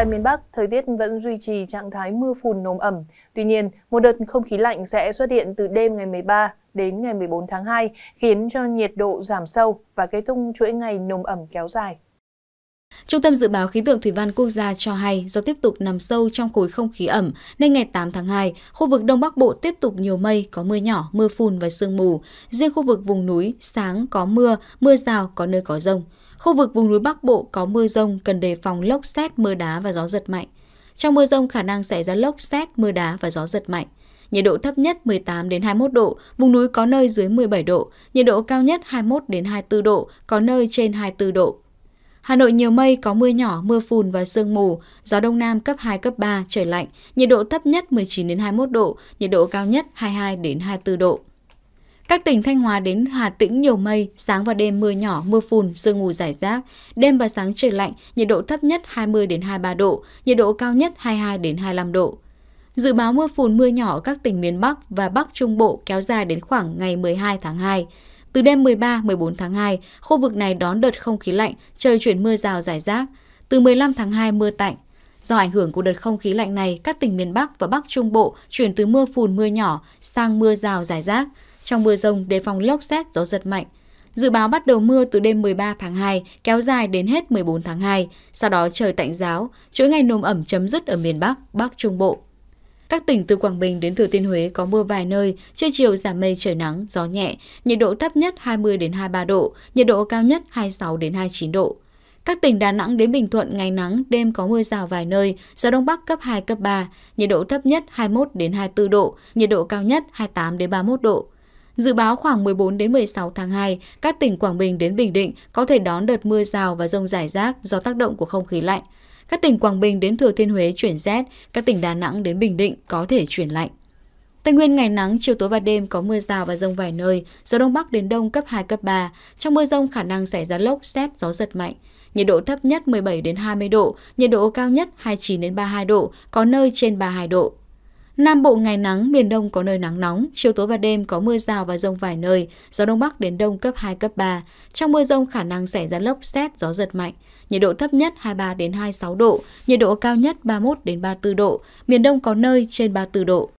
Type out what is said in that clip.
Tại miền Bắc, thời tiết vẫn duy trì trạng thái mưa phùn nồm ẩm. Tuy nhiên, một đợt không khí lạnh sẽ xuất hiện từ đêm ngày 13 đến ngày 14 tháng 2, khiến cho nhiệt độ giảm sâu và kết thúc chuỗi ngày nồm ẩm kéo dài. Trung tâm Dự báo Khí tượng Thủy văn Quốc gia cho hay do tiếp tục nằm sâu trong khối không khí ẩm nên ngày 8 tháng 2, khu vực Đông Bắc Bộ tiếp tục nhiều mây, có mưa nhỏ, mưa phùn và sương mù. Riêng khu vực vùng núi, sáng có mưa, mưa rào, có nơi có rông. Khu vực vùng núi Bắc Bộ có mưa rông cần đề phòng lốc xét, mưa đá và gió giật mạnh. Trong mưa rông khả năng xảy ra lốc xét, mưa đá và gió giật mạnh. Nhiệt độ thấp nhất 18 đến 21 độ, vùng núi có nơi dưới 17 độ, nhiệt độ cao nhất 21 đến 24 độ, có nơi trên 24 độ. Hà Nội nhiều mây, có mưa nhỏ, mưa phùn và sương mù, gió đông nam cấp 2, cấp 3, trời lạnh, nhiệt độ thấp nhất 19 đến 21 độ, nhiệt độ cao nhất 22 đến 24 độ. Các tỉnh Thanh Hóa đến Hà Tĩnh nhiều mây, sáng và đêm mưa nhỏ, mưa phùn, sương mù rải rác. Đêm và sáng trời lạnh, nhiệt độ thấp nhất 20 đến 23 độ, nhiệt độ cao nhất 22 đến 25 độ. Dự báo mưa phùn mưa nhỏ các tỉnh miền Bắc và Bắc Trung Bộ kéo dài đến khoảng ngày 12 tháng 2. Từ đêm 13-14 tháng 2, khu vực này đón đợt không khí lạnh, trời chuyển mưa rào rải rác. Từ 15 tháng 2 mưa tạnh. Do ảnh hưởng của đợt không khí lạnh này, các tỉnh miền Bắc và Bắc Trung Bộ chuyển từ mưa phùn mưa nhỏ sang mưa rào rải rác. Trong mưa rông đề phòng lốc xét gió giật mạnh. Dự báo bắt đầu mưa từ đêm 13 tháng 2, kéo dài đến hết 14 tháng 2, sau đó trời tạnh giáo, chuỗi ngày nồm ẩm chấm dứt ở miền Bắc, Bắc Trung Bộ. Các tỉnh từ Quảng Bình đến Thừa Thiên Huế có mưa vài nơi, trưa chiều giảm mây trời nắng, gió nhẹ, nhiệt độ thấp nhất 20 đến 23 độ, nhiệt độ cao nhất 26 đến 29 độ. Các tỉnh Đà Nẵng đến Bình Thuận ngày nắng, đêm có mưa rào vài nơi, gió đông bắc cấp 2 cấp 3, nhiệt độ thấp nhất 21 đến 24 độ, nhiệt độ cao nhất 28 đến 31 độ. Dự báo khoảng 14 đến 16 tháng 2, các tỉnh Quảng Bình đến Bình Định có thể đón đợt mưa rào và rông rải rác do tác động của không khí lạnh. Các tỉnh Quảng Bình đến Thừa Thiên Huế chuyển rét, các tỉnh Đà Nẵng đến Bình Định có thể chuyển lạnh. Tây Nguyên ngày nắng, chiều tối và đêm có mưa rào và rông vài nơi, gió đông bắc đến đông cấp 2, cấp 3. Trong mưa rông khả năng xảy ra lốc, xét, gió giật mạnh. Nhiệt độ thấp nhất 17 đến 20 độ, nhiệt độ cao nhất 29 đến 32 độ, có nơi trên 32 độ. Nam Bộ ngày nắng, miền Đông có nơi nắng nóng, chiều tối và đêm có mưa rào và rông vài nơi, gió Đông Bắc đến Đông cấp 2, cấp 3. Trong mưa rông khả năng xảy ra lốc xét, gió giật mạnh. Nhiệt độ thấp nhất 23 đến 26 độ, nhiệt độ cao nhất 31 đến 34 độ, miền Đông có nơi trên 34 độ.